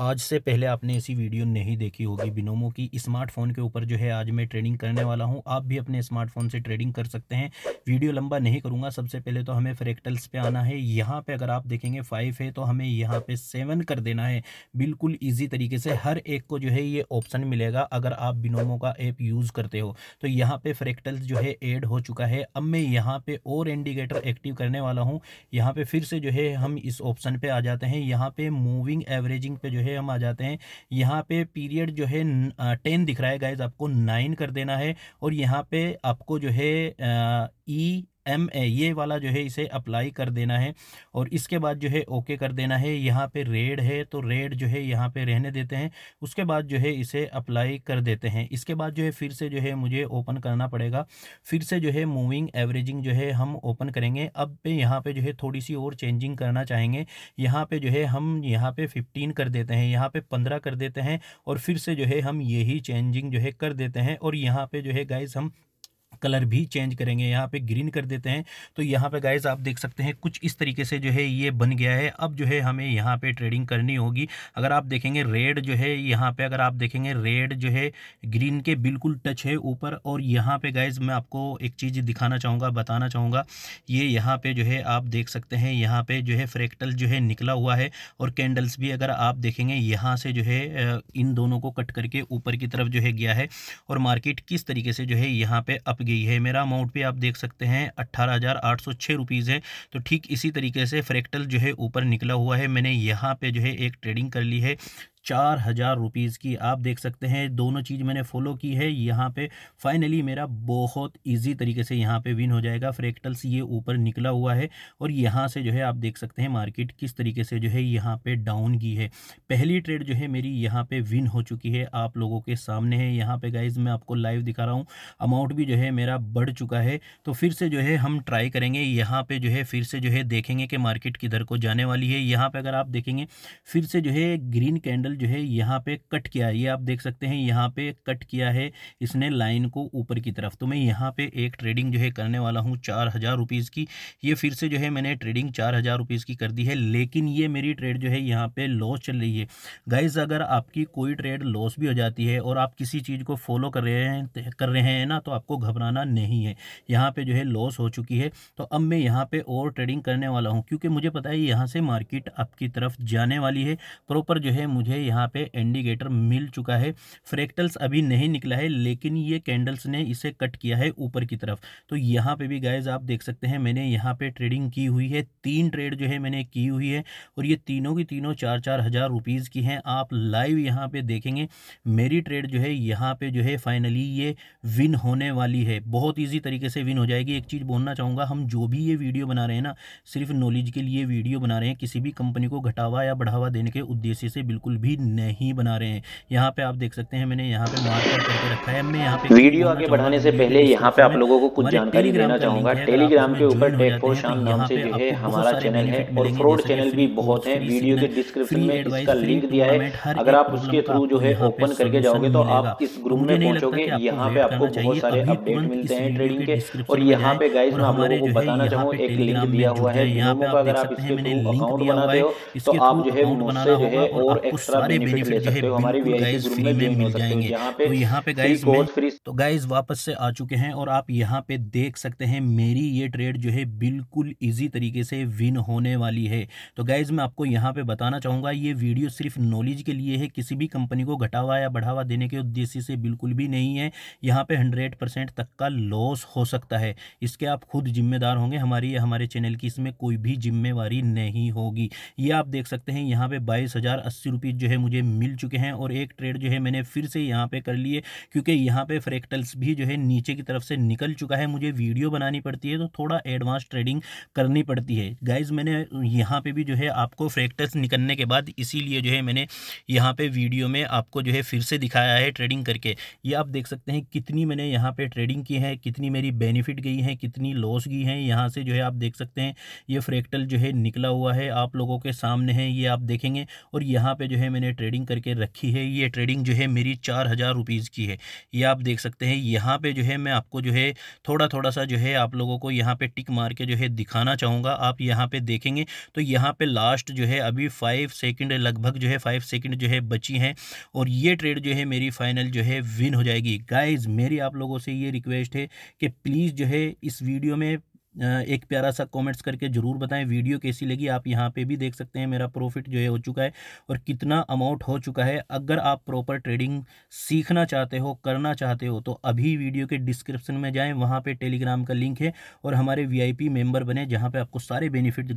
आज से पहले आपने ऐसी वीडियो नहीं देखी होगी बिनोमो की स्मार्टफोन के ऊपर जो है आज मैं ट्रेडिंग करने वाला हूं आप भी अपने स्मार्टफोन से ट्रेडिंग कर सकते हैं वीडियो लंबा नहीं करूंगा सबसे पहले तो हमें फ्रेक्टल्स पे आना है यहां पे अगर आप देखेंगे फाइव है तो हमें यहां पे सेवन कर देना है बिल्कुल ईजी तरीके से हर एक को जो है ये ऑप्शन मिलेगा अगर आप बिनोमो का ऐप यूज़ करते हो तो यहाँ पर फ्रेक्टल्स जो है एड हो चुका है अब मैं यहाँ पर और इंडिकेटर एक्टिव करने वाला हूँ यहाँ पर फिर से जो है हम इस ऑप्शन पर आ जाते हैं यहाँ पर मूविंग एवरेजिंग पे जो है हम आ जाते हैं यहाँ पे पीरियड जो है टेन दिख रहा है गाइज आपको नाइन कर देना है और यहाँ पे आपको जो है ई एम ए ये वाला जो है इसे अप्लाई कर देना है और इसके बाद जो है ओके कर देना है यहाँ पे रेड है तो रेड जो है यहाँ पे रहने देते हैं उसके बाद जो है इसे अप्लाई कर देते हैं इसके बाद जो है फिर से जो है मुझे ओपन करना पड़ेगा फिर से जो है मूविंग एवरेजिंग जो है हम ओपन करेंगे अब पे यहाँ पे जो है थोड़ी सी और चेंजिंग करना चाहेंगे यहाँ पे जो है हम यहाँ पे फिफ्टीन कर देते हैं यहाँ पे पंद्रह कर देते हैं और फिर से जो है हम यही चेंजिंग जो है कर देते हैं और यहाँ पे जो है गाइज हम कलर भी चेंज करेंगे यहाँ पे ग्रीन कर देते हैं तो यहाँ पे गाइज आप देख सकते हैं कुछ इस तरीके से जो है ये बन गया है अब जो है हमें यहाँ पे ट्रेडिंग करनी होगी अगर आप देखेंगे रेड जो है यहाँ पे अगर आप देखेंगे रेड जो है ग्रीन के बिल्कुल टच है ऊपर और यहाँ पे गाइज मैं आपको एक चीज़ दिखाना चाहूँगा बताना चाहूँगा ये यहाँ पे जो है आप देख सकते हैं यहाँ पे जो है फ्रैक्टल जो है निकला हुआ है और कैंडल्स भी अगर आप देखेंगे यहाँ से जो है इन दोनों को कट करके ऊपर की तरफ जो है गया है और मार्केट किस तरीके से जो है यहाँ पे अप गई है मेरा अमाउंट पे आप देख सकते हैं अट्ठारह हज़ार आठ सौ छः रुपीज़ है तो ठीक इसी तरीके से फ्रैक्टल जो है ऊपर निकला हुआ है मैंने यहाँ पे जो है एक ट्रेडिंग कर ली है चार हज़ार रुपीज़ की आप देख सकते हैं दोनों चीज़ मैंने फॉलो की है यहाँ पे फाइनली मेरा बहुत इजी तरीके से यहाँ पे विन हो जाएगा फ्रैक्टल्स ये ऊपर निकला हुआ है और यहाँ से जो है आप देख सकते हैं मार्केट किस तरीके से जो है यहाँ पे डाउन की है पहली ट्रेड जो है मेरी यहाँ पे विन हो चुकी है आप लोगों के सामने है यहाँ पर गाइज मैं आपको लाइव दिखा रहा हूँ अमाउंट भी जो है मेरा बढ़ चुका है तो फिर से जो है हम ट्राई करेंगे यहाँ पर जो है फिर से जो है देखेंगे कि मार्केट किधर को जाने वाली है यहाँ पर अगर आप देखेंगे फिर से जो है ग्रीन कैंडल मटेरियल जो है यहाँ पे कट किया है ये आप देख सकते हैं यहाँ पे कट किया है इसने लाइन को ऊपर की तरफ तो मैं यहाँ पे एक ट्रेडिंग जो है करने वाला हूँ चार हज़ार रुपीज़ की ये फिर से जो है मैंने ट्रेडिंग चार हज़ार रुपीज़ की कर दी है लेकिन ये मेरी ट्रेड जो है यहाँ पे लॉस चल रही है गाइज अगर आपकी कोई ट्रेड लॉस भी हो जाती है और आप किसी चीज़ को फॉलो कर रहे हैं कर रहे हैं ना तो आपको घबराना नहीं है यहाँ पे जो है लॉस हो चुकी है तो अब मैं यहाँ पे और ट्रेडिंग करने वाला हूँ क्योंकि मुझे पता है यहाँ से मार्केट आपकी तरफ जाने वाली है प्रॉपर जो है मुझे यहाँ पे इंडिकेटर मिल चुका है फ्रैक्टल्स अभी नहीं निकला है लेकिन ये कैंडल्स ने इसे कट किया है ऊपर की तरफ तो यहाँ पे भी गाइज आप देख सकते हैं मैंने यहाँ पे ट्रेडिंग की हुई है तीन ट्रेड जो है मैंने की हुई है और ये तीनों की तीनों चार चार हज़ार रुपीज़ की हैं आप लाइव यहाँ पे देखेंगे मेरी ट्रेड जो है यहाँ पे जो है फाइनली ये विन होने वाली है बहुत ईजी तरीके से विन हो जाएगी एक चीज़ बोलना चाहूँगा हम जो भी ये वीडियो बना रहे हैं ना सिर्फ नॉलेज के लिए वीडियो बना रहे हैं किसी भी कंपनी को घटावा या बढ़ावा देने के उद्देश्य से बिल्कुल भी भी नहीं बना रहे हैं यहाँ पे आप देख सकते हैं मैंने यहाँ पे मार्क करके रखा है मैं यहाँ पे वीडियो आगे बढ़ाने से पहले यहाँ पे आप लोगों को कुछ जानकारी देना चाहूंगा टेलीग्राम के ऊपर हमारा चैनल है और फ्रॉड चैनल भी बहुत है वीडियो के डिस्क्रिप्शन में इसका लिंक दिया है अगर आप उसके थ्रू जो है ओपन करके जाओगे तो आप इस ग्रुप में पहुंचोगे यहाँ पे आपको बहुत सारे अपडेट मिलते हैं ट्रेडिंग के और यहाँ पे गाइस मैं आप लोगों को बताना चाहूँ एक लिंक दिया हुआ है यहाँ पे अगर तो आप इसके थ्रू अकाउंट बनाते हो तो आप जो है मुझसे जो है और एक्स्ट्रा सारे बेनिफिट जो है बिल्कुल गाइस फ्री में मिल जाएंगे तो यहाँ पे गाइस तो गाइस वापस से आ चुके हैं और आप यहाँ पे देख सकते हैं मेरी ये ट्रेड जो है बिल्कुल ईजी तरीके से विन होने वाली है तो गाइज मैं आपको यहाँ पे बताना चाहूंगा ये वीडियो सिर्फ नॉलेज के लिए है किसी भी कंपनी को घटावा या बढ़ावा देने के उद्देश्य से बिल्कुल भी नहीं है यहाँ पे हंड्रेड परसेंट तक का लॉस हो सकता है इसके आप खुद जिम्मेदार होंगे हमारी या हमारे चैनल की इसमें कोई भी जिम्मेवारी नहीं होगी ये आप देख सकते हैं यहाँ पे बाईस हज़ार अस्सी रुपीज़ जो है मुझे मिल चुके हैं और एक ट्रेड जो है मैंने फिर से यहाँ पे कर लिए क्योंकि यहाँ पे फ्रैक्टल्स भी जो है नीचे की तरफ से निकल चुका है मुझे वीडियो बनानी पड़ती है तो थोड़ा एडवांस ट्रेडिंग करनी पड़ती है गाइज मैंने यहाँ पे भी जो है आपको फ्रैक्टल्स निकलने के बाद इसीलिए जो है मैंने यहाँ पे वीडियो में आपको जो है फिर से दिखाया है ट्रेडिंग करके ये आप देख सकते हैं कितनी मैंने यहाँ पे ट्रेडिंग की है कितनी मेरी बेनिफिट गई है कितनी लॉस गई है यहाँ से जो है आप देख सकते हैं ये फ्रैक्टल जो है निकला हुआ है आप लोगों के सामने है ये आप देखेंगे और यहाँ पर जो है मैंने मैंने ट्रेडिंग करके रखी है ये ट्रेडिंग जो है मेरी चार हज़ार रुपीज़ की है ये आप देख सकते हैं यहाँ पे जो है मैं आपको जो है थोड़ा थोड़ा सा जो है आप लोगों को यहाँ पे टिक मार के जो है दिखाना चाहूँगा आप यहाँ पे देखेंगे तो यहाँ पे लास्ट जो है अभी फाइव सेकेंड लगभग जो है फाइव सेकेंड जो है बची हैं और ये ट्रेड जो है मेरी फाइनल जो है विन हो जाएगी गाइज मेरी आप लोगों से ये रिक्वेस्ट है कि प्लीज़ जो है इस वीडियो में एक प्यारा सा कमेंट्स करके ज़रूर बताएं वीडियो कैसी लगी आप यहाँ पे भी देख सकते हैं मेरा प्रॉफिट जो है हो चुका है और कितना अमाउंट हो चुका है अगर आप प्रॉपर ट्रेडिंग सीखना चाहते हो करना चाहते हो तो अभी वीडियो के डिस्क्रिप्शन में जाएँ वहाँ पर टेलीग्राम का लिंक है और हमारे वी मेम्बर बने जहाँ पर आपको सारे बेनिफिट